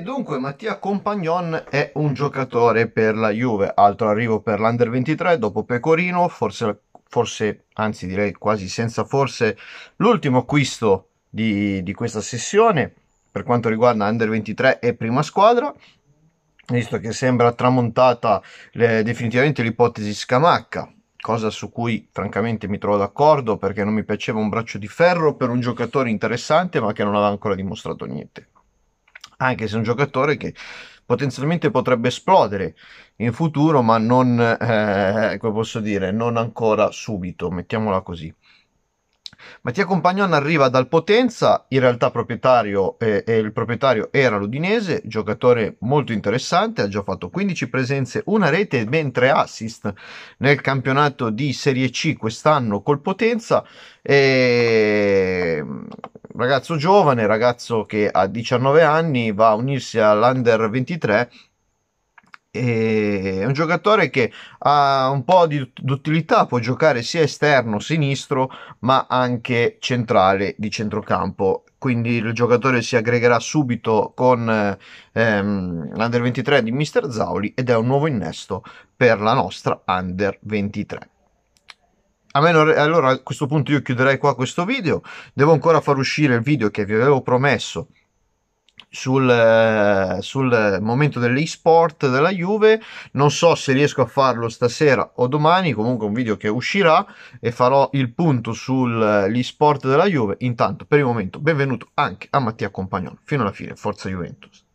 E dunque Mattia Compagnon è un giocatore per la Juve, altro arrivo per l'Under 23 dopo Pecorino, forse, forse anzi direi quasi senza forse, l'ultimo acquisto di, di questa sessione per quanto riguarda Under 23 e prima squadra, visto che sembra tramontata le, definitivamente l'ipotesi Scamacca, cosa su cui francamente mi trovo d'accordo perché non mi piaceva un braccio di ferro per un giocatore interessante ma che non aveva ancora dimostrato niente anche se è un giocatore che potenzialmente potrebbe esplodere in futuro, ma non, eh, come posso dire, non ancora subito, mettiamola così. Mattia Compagnon arriva dal Potenza, in realtà proprietario, eh, il proprietario era l'Udinese, giocatore molto interessante, ha già fatto 15 presenze, una rete e ben 3 assist nel campionato di Serie C quest'anno col Potenza. E ragazzo giovane, ragazzo che ha 19 anni va a unirsi all'Under 23 è un giocatore che ha un po' di duttilità, può giocare sia esterno sinistro ma anche centrale di centrocampo. Quindi il giocatore si aggregherà subito con ehm, l'Under 23 di Mister Zauli ed è un nuovo innesto per la nostra Under 23 a me allora a questo punto io chiuderei qua questo video devo ancora far uscire il video che vi avevo promesso sul, eh, sul momento dell'e-sport della Juve non so se riesco a farlo stasera o domani comunque un video che uscirà e farò il punto sull'e-sport eh, della Juve intanto per il momento benvenuto anche a Mattia Compagnon fino alla fine Forza Juventus